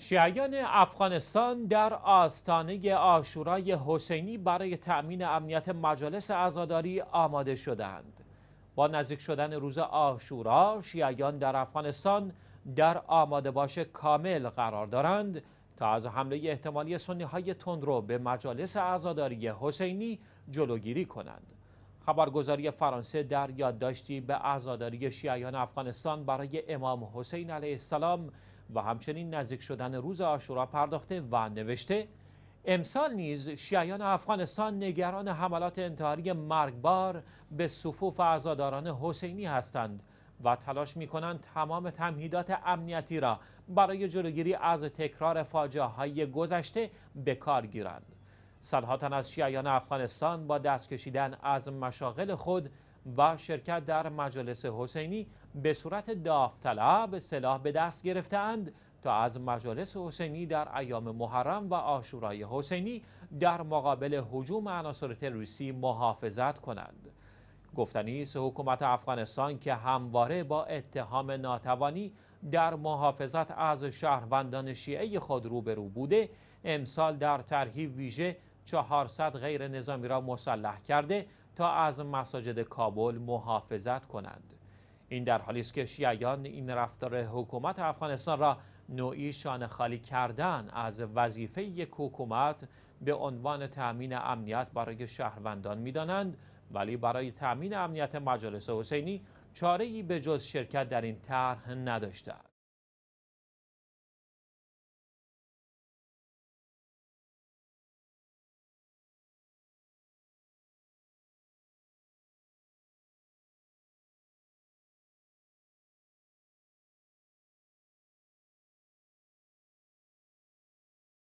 شیعیان افغانستان در آستانه آشورای حسینی برای تأمین امنیت مجالس عزاداری آماده شدند. با نزدیک شدن روز آشورا، شیعیان در افغانستان در آماده باش کامل قرار دارند تا از حمله احتمالی سنی های تندرو به مجالس عزاداری حسینی جلوگیری کنند. خبرگزاری فرانسه در یادداشتی به عزاداری شیعیان افغانستان برای امام حسین علیه السلام و همچنین نزدیک شدن روز آشورا پرداخته و نوشته امسال نیز شیعیان افغانستان نگران حملات انتحاری مرگبار به صفوف عزاداران حسینی هستند و تلاش می کنند تمام تمهیدات امنیتی را برای جلوگیری از تکرار فاجعه های گذشته به کار گیرند. سالها تن از شیعیان افغانستان با دست کشیدن از مشاغل خود و شرکت در مجلس حسینی به صورت داوطلب سلاح به دست گرفتند تا از مجالس حسینی در ایام محرم و آشورای حسینی در مقابل حجوم عناصر تروریستی محافظت کنند گفتنی است حکومت افغانستان که همواره با اتهام ناتوانی در محافظت از شهروندان شیعه خود روبرو بوده امسال در طرحی ویژه 400 غیر نظامی را مسلح کرده تا از مساجد کابل محافظت کنند این در حالی است که شیعیان این رفتار حکومت افغانستان را نوعی شانه خالی کردن از وظیفه یک حکومت به عنوان تأمین امنیت برای شهروندان میدانند ولی برای تأمین امنیت مجالس حسینی چاره ای به جز شرکت در این طرح نداشتند.